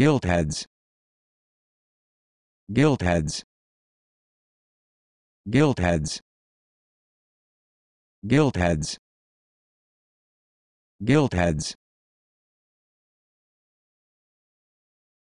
Guilt heads. Guilt heads. Guilt heads. Guilt heads. Guilt heads.